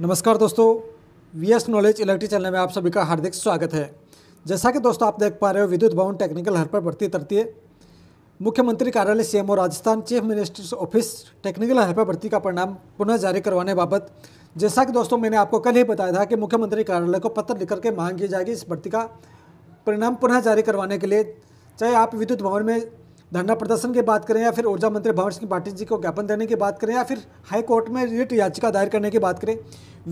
नमस्कार दोस्तों V S knowledge electric channel में आप सभी का हार्दिक स्वागत है जैसा कि दोस्तों आप देख पा रहे हो विद्युत भवन टेक्निकल हर पर बढ़ती तरती है मुख्यमंत्री कार्यालय सीएम और Rajasthan chief ministers office technical हर पर भर्ती का परिणाम पुनः जारी करवाने बाबत जैसा कि दोस्तों मैंने आपको कल ही बताया था कि मुख्यमंत्री कार्यालय को पत्र लिख करके मांग की जाएगी इस भर्ती का परिणाम पुनः जारी करवाने के लिए चाहे आप विद्युत भवन में धरना प्रदर्शन की बात करें या फिर ऊर्जा मंत्री भंवर सिंह पाटिल जी को ज्ञापन देने की बात करें या फिर हाई कोर्ट में रिट याचिका दायर करने की बात करें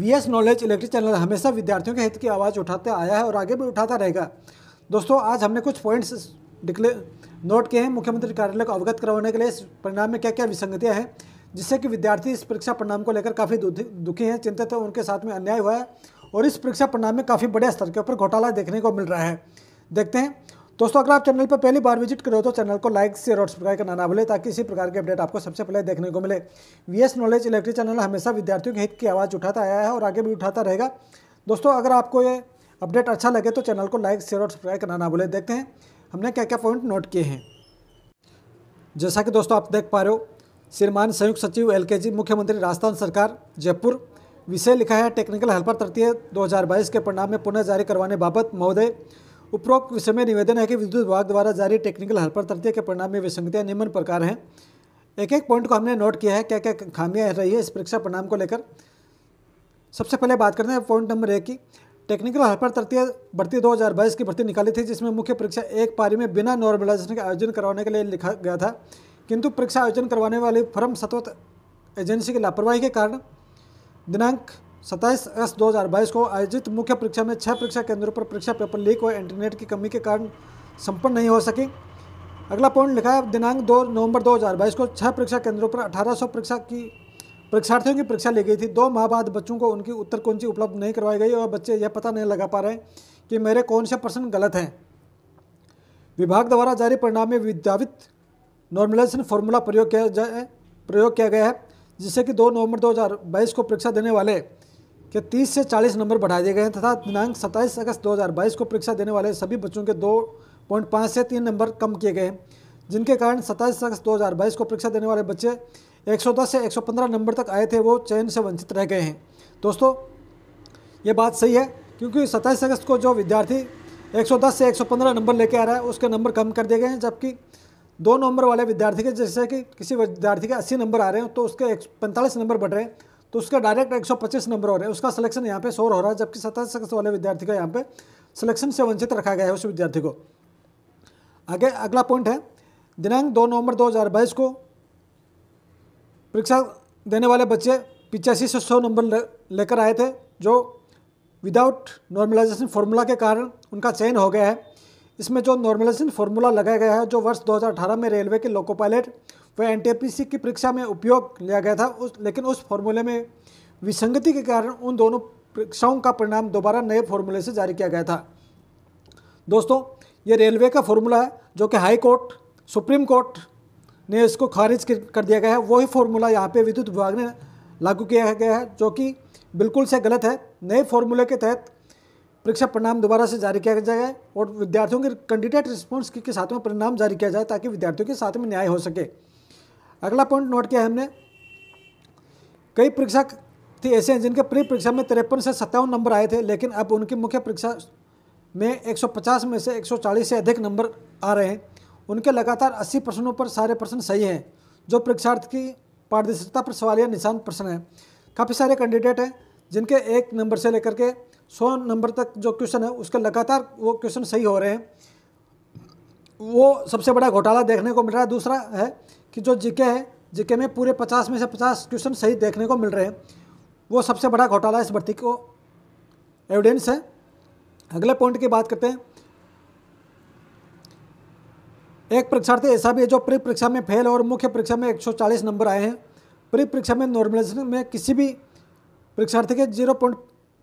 वीएस नॉलेज इलेक्ट्रिक चैनल हमेशा विद्यार्थियों के हित की आवाज़ उठाते आया है और आगे भी उठाता रहेगा दोस्तों आज हमने कुछ पॉइंट्स डिक्लेयर नोट किए हैं मुख्यमंत्री कार्यालय को अवगत करवाने के लिए इस परिणाम में क्या क्या विसंगतियाँ हैं जिससे कि विद्यार्थी इस परीक्षा परिणाम को लेकर काफ़ी दुखी हैं चिंतित हैं उनके साथ में अन्याय हुआ है और इस परीक्षा परिणाम में काफ़ी बड़े स्तर के ऊपर घोटाला देखने को मिल रहा है देखते हैं दोस्तों अगर आप चैनल पर पहली बार विजिट करो तो चैनल को लाइक शेयर और सब्सक्राइब करना ना भूलें ताकि इसी प्रकार के अपडेट आपको सबसे पहले देखने को मिले वीएस नॉलेज इलेक्ट्रिक चैनल हमेशा विद्यार्थियों के हित की आवाज़ उठाता आया है और आगे भी उठाता रहेगा दोस्तों अगर आपको ये अपडेट अच्छा लगे तो चैनल को लाइक शेयर और सब्सक्राइब करना ना भूलें देखते हैं हमने क्या क्या पॉइंट नोट किए हैं जैसा कि दोस्तों आप देख पा रहे हो श्रीमान संयुक्त सचिव एल मुख्यमंत्री राजस्थान सरकार जयपुर विषय लिखा है टेक्निकल हेल्पर तृतीय दो के परिणाम में पुनः जारी करवाने बाबत महोदय उपरोक्त विषय में निवेदन है कि विद्युत विभाग द्वारा जारी टेक्निकल हेल्पर तरतीय के परिणाम में विसंगतियाँ निम्न प्रकार हैं एक एक पॉइंट को हमने नोट किया है क्या क्या खामियाँ रही है इस परीक्षा परिणाम को लेकर सबसे पहले बात करते हैं पॉइंट नंबर एक की टेक्निकल हेल्पर तृतीय भर्ती 2022 की भर्ती निकाली थी जिसमें मुख्य परीक्षा एक पारी में बिना नॉर्मलाइजेशन के आयोजन करवाने के लिए लिखा गया था किंतु परीक्षा आयोजन करवाने वाली फर्म सतवत एजेंसी की लापरवाही के कारण दिनांक सत्ताईस अगस्त 2022 को आयोजित मुख्य परीक्षा में छह परीक्षा केंद्रों पर परीक्षा पेपर लीक और इंटरनेट की कमी के कारण संपन्न नहीं हो सकी अगला पॉइंट लिखा है दिनांक दो नवंबर 2022 को छह परीक्षा केंद्रों पर 1800 परीक्षा की परीक्षार्थियों की परीक्षा ली गई थी दो माह बाद बच्चों को उनकी उत्तर कुंजी उपलब्ध नहीं करवाई गई और बच्चे यह पता नहीं लगा पा रहे कि मेरे कौन से प्रश्न गलत हैं विभाग द्वारा जारी परिणाम में विद्यावित नॉर्मलाइजेशन फॉर्मूला प्रयोग किया जाए प्रयोग किया गया है जिससे कि 2 नवंबर 2022 को परीक्षा देने वाले के 30 से 40 नंबर बढ़ा दिए गए हैं तथा दिनांक 27 अगस्त 2022 को परीक्षा देने वाले सभी बच्चों के 2.5 से 3 नंबर कम किए गए हैं जिनके कारण 27 अगस्त 2022 को परीक्षा देने वाले बच्चे 110 से 115 नंबर तक आए थे वो चयन से वंचित रह गए हैं दोस्तों ये बात सही है क्योंकि सत्ताईस अगस्त को जो विद्यार्थी एक से एक नंबर लेके आ रहा है उसके नंबर कम कर दिए गए हैं जबकि दो नंबर वाले विद्यार्थी के जैसे कि किसी विद्यार्थी के अस्सी नंबर आ रहे हैं तो उसके पैंतालीस नंबर बढ़ रहे हैं तो उसका डायरेक्ट 125 नंबर हो रहा है उसका सिलेक्शन यहाँ पे शोर हो रहा है जबकि सदस्य वाले विद्यार्थी का यहाँ पे सिलेक्शन से वंचित रखा गया है उस विद्यार्थी को आगे अगला पॉइंट है दिनांक दो नवंबर 2022 को परीक्षा देने वाले बच्चे पिचासी से सौ नंबर लेकर आए थे जो विदाउट नॉर्मलाइजेशन फार्मूला के कारण उनका चयन हो गया है इसमें जो नॉर्मलाइजेशन फार्मूला लगाया गया है जो वर्ष 2018 में रेलवे के लोको पायलट वह एन की परीक्षा में उपयोग लिया गया था उस लेकिन उस फॉर्मूले में विसंगति के कारण उन दोनों परीक्षाओं का परिणाम दोबारा नए फॉर्मूले से जारी किया गया था दोस्तों ये रेलवे का फॉर्मूला है जो कि हाई कोर्ट सुप्रीम कोर्ट ने इसको खारिज कर दिया गया है वही फॉर्मूला यहाँ पे विद्युत विभाग ने लागू किया गया है जो कि बिल्कुल से गलत है नए फॉर्मूले के तहत परीक्षा परिणाम दोबारा से जारी किया जाए और विद्यार्थियों के कैंडिडेट रिस्पॉन्स के साथ में परिणाम जारी किया जाए ताकि विद्यार्थियों के साथ में न्याय हो सके अगला पॉइंट नोट किया हमने कई परीक्षा थी ऐसे हैं जिनके प्री परीक्षा में तिरपन से सत्तावन नंबर आए थे लेकिन अब उनकी मुख्य परीक्षा में 150 में से 140 से अधिक नंबर आ रहे हैं उनके लगातार 80 प्रश्नों पर सारे प्रश्न सही हैं जो परीक्षार्थी की पारदर्शिता पर सवाल या निशान प्रश्न है काफ़ी सारे कैंडिडेट हैं जिनके एक नंबर से लेकर के सौ नंबर तक जो क्वेश्चन है उसके लगातार वो क्वेश्चन सही हो रहे हैं वो सबसे बड़ा घोटाला देखने को मिल रहा है दूसरा है कि जो जीके है जीके में पूरे पचास में से पचास क्वेश्चन सही देखने को मिल रहे हैं वो सबसे बड़ा घोटाला इस भर्ती को एविडेंस है अगले पॉइंट की बात करते हैं एक परीक्षार्थी ऐसा भी है जो प्री परीक्षा में फेल और मुख्य परीक्षा में 140 नंबर आए हैं प्री परीक्षा में नॉर्मलाइजेशन में किसी भी परीक्षार्थी के जीरो पॉइंट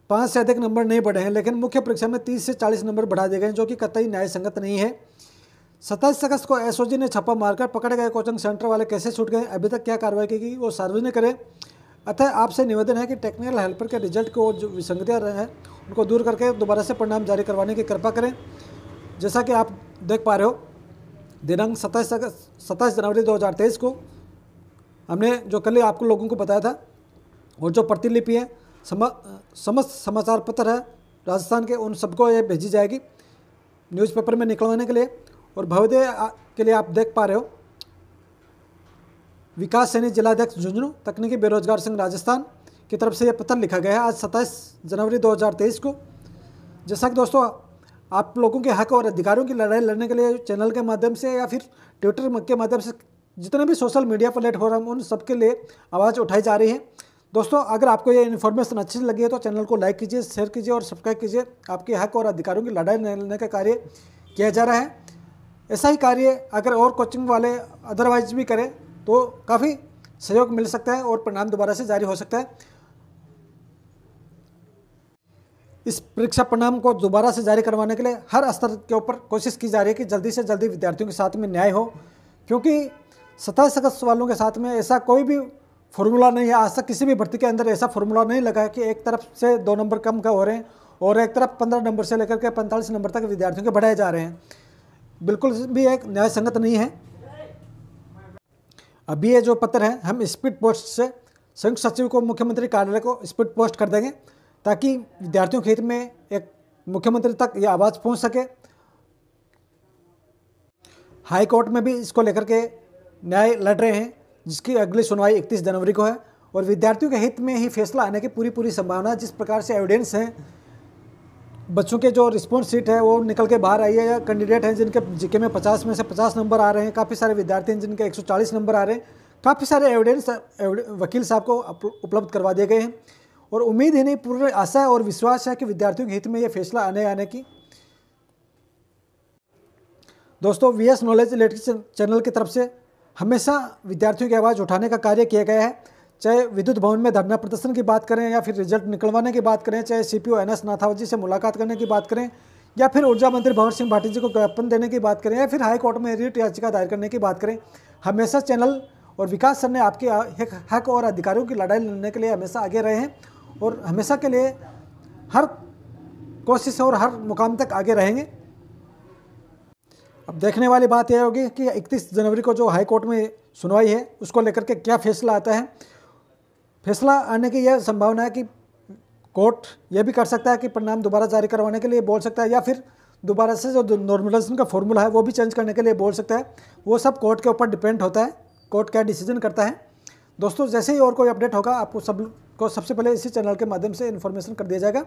पाँच से अधिक नंबर नहीं बढ़े हैं लेकिन मुख्य परीक्षा में तीस से चालीस नंबर बढ़ा दिए गए हैं जो कि कतई न्याय संगत नहीं है सत्ताईस अगस्त को एसओजी ने छप्पा मारकर पकड़े गए कोचिंग सेंटर वाले कैसे छूट गए अभी तक क्या कार्रवाई की गई वो सार्वजनिक करें अतः आपसे निवेदन है कि टेक्निकल हेल्पर के रिजल्ट को जो विसंगतियाँ हैं उनको दूर करके दोबारा से परिणाम जारी करवाने की कृपा करें जैसा कि आप देख पा रहे हो दिनांक सत्ताईस अगस्त सत्ताईस जनवरी 2023 को हमने जो कल आपको लोगों को बताया था और जो प्रतिलिपि है समस्त समाचार पत्र है राजस्थान के उन सबको ये भेजी जाएगी न्यूज़पेपर में निकलवाने के लिए और भवदे के लिए आप देख पा रहे हो विकास सैनी जिलाध्यक्ष झुंझुनू तकनीकी बेरोजगार संघ राजस्थान की तरफ से यह पत्र लिखा गया है आज सत्ताईस जनवरी 2023 को जैसा कि दोस्तों आप लोगों के हक और अधिकारों की लड़ाई लड़ने के लिए चैनल के माध्यम से या फिर ट्विटर के माध्यम से जितने भी सोशल मीडिया प्लेटफॉर्म उन सबके लिए आवाज़ उठाई जा रही है दोस्तों अगर आपको ये इन्फॉर्मेशन अच्छी लगी है तो चैनल को लाइक कीजिए शेयर कीजिए और सब्सक्राइब कीजिए आपके हक और अधिकारों की लड़ाई लड़ने का कार्य किया जा रहा है ऐसा ही कार्य अगर और कोचिंग वाले अदरवाइज भी करें तो काफ़ी सहयोग मिल सकता है और परिणाम दोबारा से जारी हो सकता है इस परीक्षा परिणाम को दोबारा से जारी करवाने के लिए हर स्तर के ऊपर कोशिश की जा रही है कि जल्दी से जल्दी विद्यार्थियों के साथ में न्याय हो क्योंकि सतह अगस्त वालों के साथ में ऐसा कोई भी फॉर्मूला नहीं है आज तक किसी भी भर्ती के अंदर ऐसा फॉर्मूला नहीं लगा है कि एक तरफ से दो नंबर कम का हो रहे हैं और एक तरफ पंद्रह नंबर से लेकर के पैंतालीस नंबर तक विद्यार्थियों के बढ़ाए जा रहे हैं बिल्कुल भी एक न्याय संगत नहीं है अभी ये जो पत्र है हम स्पीड पोस्ट से संयुक्त सचिव को मुख्यमंत्री कार्यालय को स्पीड पोस्ट कर देंगे ताकि विद्यार्थियों के हित में एक मुख्यमंत्री तक ये आवाज़ पहुंच सके हाई कोर्ट में भी इसको लेकर के न्याय लड़ रहे हैं जिसकी अगली सुनवाई 31 जनवरी को है और विद्यार्थियों के हित में ही फैसला आने की पूरी पूरी संभावना जिस प्रकार से एविडेंस हैं बच्चों के जो रिस्पॉन्स सीट है वो निकल के बाहर आई है कैंडिडेट हैं जिनके जीके में 50 में से 50 नंबर आ रहे हैं काफ़ी सारे विद्यार्थी हैं जिनके 140 नंबर आ रहे हैं काफ़ी सारे एविडेंस वकील साहब को उपलब्ध करवा दिए गए हैं और उम्मीद ही नहीं पूरे आशा और विश्वास है कि विद्यार्थियों के हित में ये फैसला आने आने की दोस्तों V S knowledge literature channel की तरफ से हमेशा विद्यार्थियों की आवाज़ उठाने का कार्य किया गया है चाहे विद्युत भवन में धरना प्रदर्शन की बात करें या फिर रिजल्ट निकलवाने की बात करें चाहे C P O N S नाथावजी से मुलाकात करने की बात करें या फिर ऊर्जा मंत्री भंवर सिंह भाटी जी को ज्ञापन देने की बात करें या फिर हाई कोर्ट में रिट याचिका दायर करने की बात करें हमेशा चैनल और विकास सर ने आपके हक और अधिकारियों की लड़ाई लड़ने के लिए हमेशा आगे रहे हैं और हमेशा के लिए हर कोशिश और हर मुकाम तक आगे रहेंगे अब देखने वाली बात यह होगी कि 31 जनवरी को जो हाई कोर्ट में सुनवाई है उसको लेकर के क्या फैसला आता है फैसला आने की यह संभावना है कि कोर्ट यह भी कर सकता है कि परिणाम दोबारा जारी करवाने के लिए बोल सकता है या फिर दोबारा से जो नॉर्मलाइजेशन का फॉर्मूला है वो भी चेंज करने के लिए बोल सकता है वो सब कोर्ट के ऊपर डिपेंड होता है कोर्ट क्या डिसीजन करता है दोस्तों जैसे ही और कोई अपडेट होगा आपको सब को सबसे पहले इसी चैनल के माध्यम से इन्फॉर्मेशन कर दिया जाएगा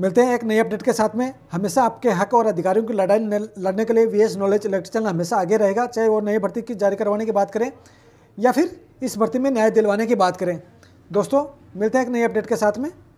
मिलते हैं एक नई अपडेट के साथ में हमेशा आपके हक और अधिकारियों की लड़ाई लड़ने के लिए V S knowledge electric channel हमेशा आगे रहेगा चाहे वो नई भर्ती की जारी करवाने की बात करें या फिर इस भर्ती में न्याय दिलवाने की बात करें दोस्तों मिलते हैं एक नई अपडेट के साथ में